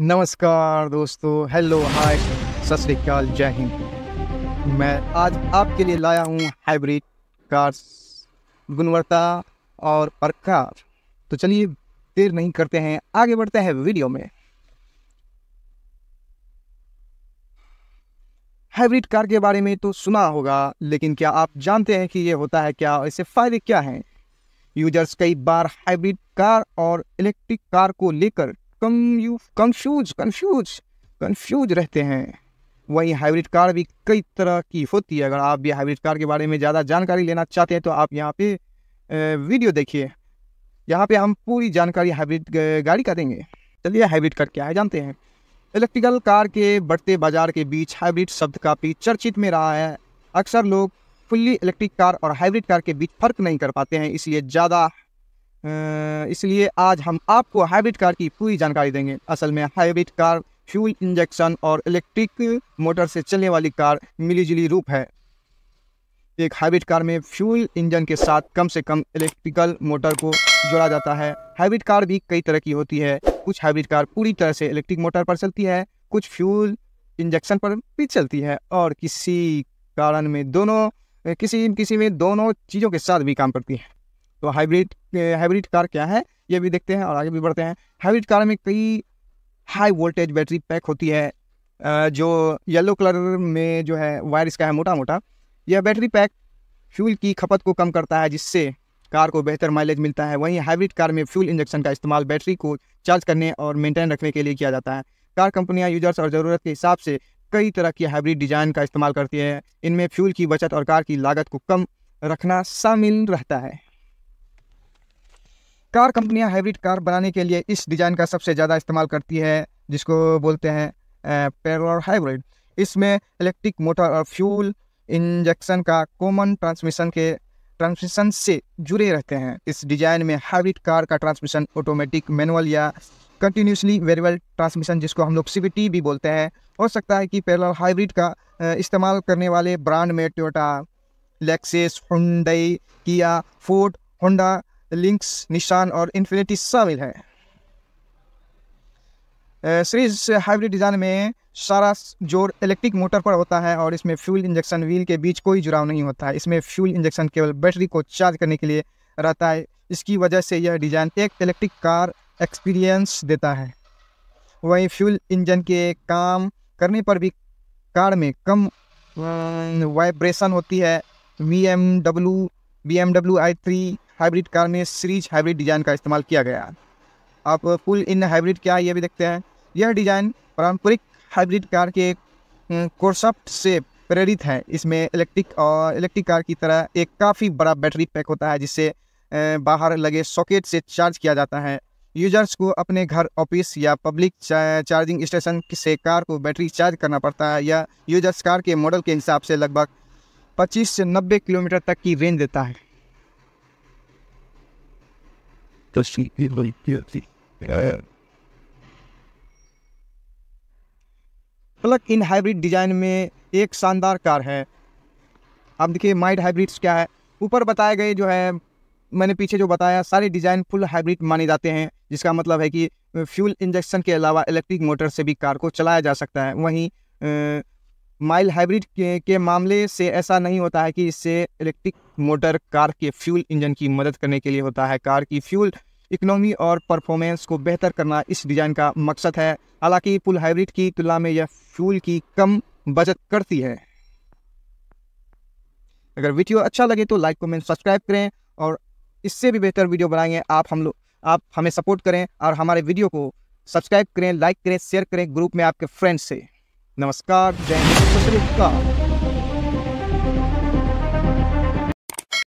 नमस्कार दोस्तों hello hi सत श्रीकाल जय हिंद मैं आज आपके लिए लाया हूँ हाइब्रिड कार्स गुणवत्ता और प्रकार तो चलिए देर नहीं करते हैं आगे बढ़ते हैं वीडियो में हाइब्रिड कार के बारे में तो सुना होगा लेकिन क्या आप जानते हैं कि ये होता है क्या और इससे फ़ायदे क्या हैं यूजर्स कई बार हाइब्रिड कार और इलेक्ट्रिक कार को लेकर कम यू कंफ्यूज कंफ्यूज कंफ्यूज रहते हैं वही हाइब्रिड कार भी कई तरह की होती है अगर आप भी हाइब्रिड कार के बारे में ज़्यादा जानकारी लेना चाहते हैं तो आप यहाँ पे वीडियो देखिए यहाँ पे हम पूरी जानकारी हाइब्रिड गाड़ी का देंगे चलिए हाइब्रिड कार क्या है जानते हैं इलेक्ट्रिकल कार के बढ़ते बाजार के बीच हाइब्रिड शब्द काफ़ी चर्चित में रहा है अक्सर लोग फुल्ली इलेक्ट्रिक कार और हाइब्रिड कार के बीच फर्क नहीं कर पाते हैं इसलिए ज़्यादा इसलिए आज हम आपको हाइब्रिड कार की पूरी जानकारी देंगे असल में हाइब्रिड कार फ्यूल इंजेक्शन और इलेक्ट्रिक मोटर से चलने वाली कार मिलीजुली रूप है एक हाइब्रिड कार में फ्यूल इंजन के साथ कम से कम इलेक्ट्रिकल मोटर को जोड़ा जाता है हाइब्रिड कार भी कई तरह की होती है कुछ हाइब्रिड कार पूरी तरह से इलेक्ट्रिक मोटर पर चलती है कुछ फ्यूल इंजेक्शन पर भी चलती है और किसी कारण में दोनों किसी किसी में दोनों चीज़ों के साथ भी काम करती है तो हाइब्रिड हाइब्रिड कार क्या है ये भी देखते हैं और आगे भी बढ़ते हैं हाइब्रिड कार में कई हाई वोल्टेज बैटरी पैक होती है जो येलो कलर में जो है वायर इसका है मोटा मोटा यह बैटरी पैक फ्यूल की खपत को कम करता है जिससे कार को बेहतर माइलेज मिलता है वहीं हाइब्रिड कार में फ्यूल इंजेक्शन का इस्तेमाल बैटरी को चार्ज करने और मेंटेन रखने के लिए किया जाता है कार कंपनियां यूजर्स और ज़रूरत के हिसाब से कई तरह की हाइब्रिड डिज़ाइन का इस्तेमाल करती है इनमें फ्यूल की बचत और कार की लागत को कम रखना शामिल रहता है कार कंपनियां हाइब्रिड कार बनाने के लिए इस डिज़ाइन का सबसे ज़्यादा इस्तेमाल करती है जिसको बोलते हैं पेरोलर हाइब्रिड इसमें इलेक्ट्रिक मोटर और फ्यूल इंजेक्शन का कॉमन ट्रांसमिशन के ट्रांसमिशन से जुड़े रहते हैं इस डिज़ाइन में हाइब्रिड कार का ट्रांसमिशन ऑटोमेटिक मैनुअल या कंटिन्यूसली वेरिएबल ट्रांसमिशन जिसको हम लोग सी भी बोलते हैं हो सकता है कि पैरल हाइब्रिड का इस्तेमाल करने वाले ब्रांड में Toyota Lexus Hyundai Kia Ford Honda Lincoln Nissan और इन्फिनिटी शामिल है सीरीज हाइब्रिड डिज़ाइन में सारा जोर इलेक्ट्रिक मोटर पर होता है और इसमें फ्यूल इंजेक्शन व्हील के बीच कोई जुड़ाव नहीं होता है इसमें फ्यूल इंजेक्शन केवल बैटरी को चार्ज करने के लिए रहता है इसकी वजह से यह डिज़ाइन एक इलेक्ट्रिक कार एक्सपीरियंस देता है वहीं फ्यूल इंजन के काम करने पर भी कार में कम वाइब्रेशन होती है V M W B M W I three hybrid car में सीरीज हाइब्रिड डिज़ाइन का इस्तेमाल किया गया आप फुल इन हाइब्रिड क्या है यह भी देखते हैं यह डिज़ाइन पारंपरिक हाइब्रिड कार के कॉन्सेप्ट हम्म, से प्रेरित है इसमें इलेक्ट्रिक और इलेक्ट्रिक कार की तरह एक काफ़ी बड़ा बैटरी पैक होता है जिससे बाहर लगे सॉकेट से चार्ज किया जाता है यूजर्स को अपने घर ऑफिस या पब्लिक चार्जिंग स्टेशन से कार को बैटरी चार्ज करना पड़ता है या यूजर्स कार के मॉडल के हिसाब से लगभग 25 से 90 किलोमीटर तक की रेंज देता है प्लग इन हाइब्रिड डिज़ाइन में एक शानदार कार है आप देखिए माइड हाइब्रिड्स क्या है ऊपर बताए गए जो है मैंने पीछे जो बताया सारे डिज़ाइन फुल हाइब्रिड माने जाते हैं जिसका मतलब है कि फ्यूल इंजेक्शन के अलावा इलेक्ट्रिक मोटर से भी कार को चलाया जा सकता है वहीं माइल हाइब्रिड के, के मामले से ऐसा नहीं होता है कि इससे इलेक्ट्रिक मोटर कार के फ्यूल इंजन की मदद करने के लिए होता है कार की फ्यूल इकोनॉमी और परफॉर्मेंस को बेहतर करना इस डिज़ाइन का मकसद है हालांकि पुल हाइब्रिड की तुलना में यह फ्यूल की कम बचत करती है अगर वीडियो अच्छा लगे तो लाइक कमेंट सब्सक्राइब करें और इससे भी बेहतर वीडियो बनाएंगे आप हम लोग आप हमें सपोर्ट करें और हमारे वीडियो को सब्सक्राइब करें लाइक करें शेयर करें ग्रुप में आपके फ्रेंड्स से नमस्कार जय हिंद